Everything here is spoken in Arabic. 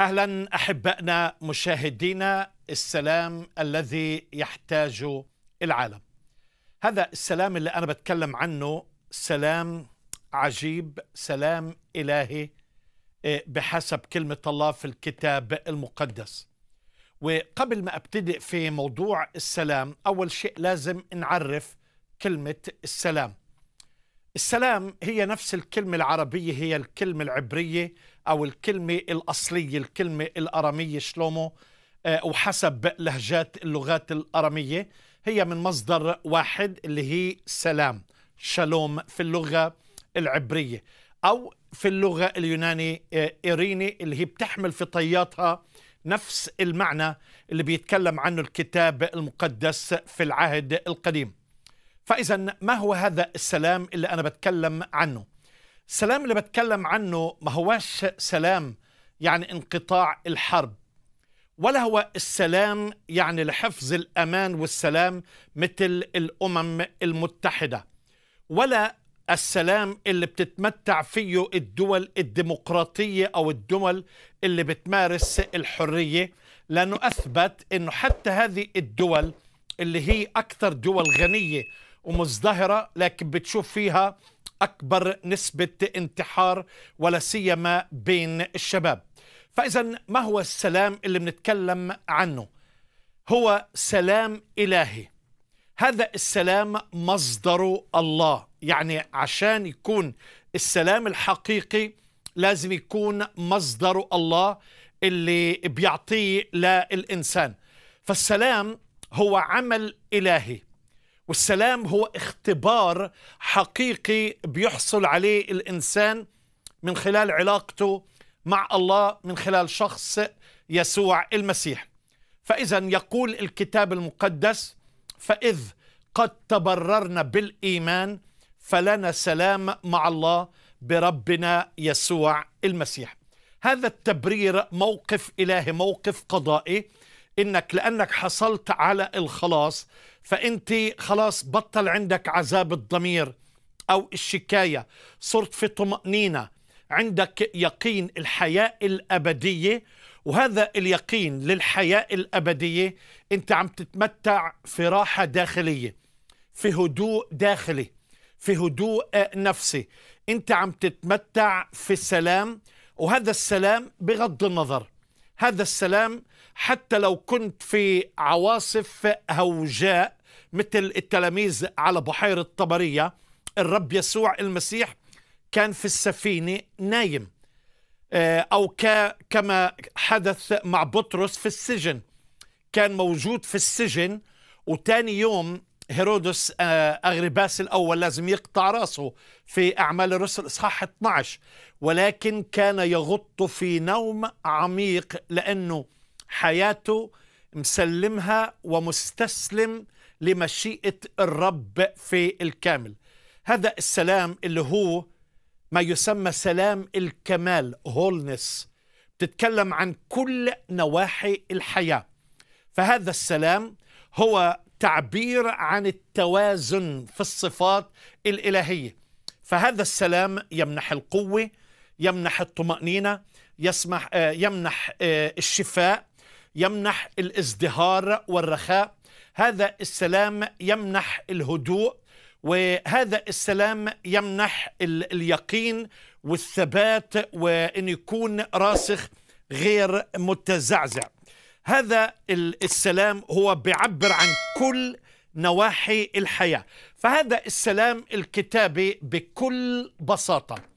اهلا احبائنا مشاهدينا السلام الذي يحتاجه العالم. هذا السلام اللي انا بتكلم عنه سلام عجيب، سلام الهي آه، بحسب كلمه الله في الكتاب المقدس. وقبل ما ابتدئ في موضوع السلام، اول شيء لازم نعرف كلمه السلام. السلام هي نفس الكلمة العربية هي الكلمة العبرية أو الكلمة الأصلية الكلمة الأرامية شلومو آه، وحسب لهجات اللغات الأرامية هي من مصدر واحد اللي هي سلام شالوم في اللغة العبرية أو في اللغة اليوناني إيريني آه، اللي هي بتحمل في طياتها نفس المعنى اللي بيتكلم عنه الكتاب المقدس في العهد القديم فاذا ما هو هذا السلام اللي انا بتكلم عنه السلام اللي بتكلم عنه ما هواش سلام يعني انقطاع الحرب ولا هو السلام يعني لحفظ الامان والسلام مثل الامم المتحده ولا السلام اللي بتتمتع فيه الدول الديمقراطيه او الدول اللي بتمارس الحريه لانه اثبت انه حتى هذه الدول اللي هي اكثر دول غنيه ومزدهرة لكن بتشوف فيها أكبر نسبة انتحار ولا سيما بين الشباب فإذا ما هو السلام اللي بنتكلم عنه هو سلام إلهي هذا السلام مصدره الله يعني عشان يكون السلام الحقيقي لازم يكون مصدره الله اللي بيعطيه للإنسان فالسلام هو عمل إلهي والسلام هو اختبار حقيقي بيحصل عليه الانسان من خلال علاقته مع الله من خلال شخص يسوع المسيح فاذا يقول الكتاب المقدس فاذ قد تبررنا بالايمان فلنا سلام مع الله بربنا يسوع المسيح هذا التبرير موقف الهي موقف قضائي انك لانك حصلت على الخلاص فانت خلاص بطل عندك عذاب الضمير او الشكايه صرت في طمانينه عندك يقين الحياه الابديه وهذا اليقين للحياه الابديه انت عم تتمتع في راحه داخليه في هدوء داخلي في هدوء نفسي انت عم تتمتع في السلام وهذا السلام بغض النظر هذا السلام حتى لو كنت في عواصف هوجاء مثل التلاميذ على بحيرة طبرية الرب يسوع المسيح كان في السفينة نايم آه، أو كما حدث مع بطرس في السجن كان موجود في السجن وتاني يوم هيرودس آه، أغرباس الأول لازم يقطع رأسه في أعمال الرسل إصحاح 12 ولكن كان يغط في نوم عميق لأنه حياته مسلمها ومستسلم لمشيئة الرب في الكامل هذا السلام اللي هو ما يسمى سلام الكمال هولنس بتتكلم عن كل نواحي الحياة فهذا السلام هو تعبير عن التوازن في الصفات الالهيه فهذا السلام يمنح القوه يمنح الطمانينه يسمح آه، يمنح آه، الشفاء يمنح الازدهار والرخاء هذا السلام يمنح الهدوء وهذا السلام يمنح اليقين والثبات وان يكون راسخ غير متزعزع هذا السلام هو بيعبر عن كل نواحي الحياه فهذا السلام الكتابي بكل بساطه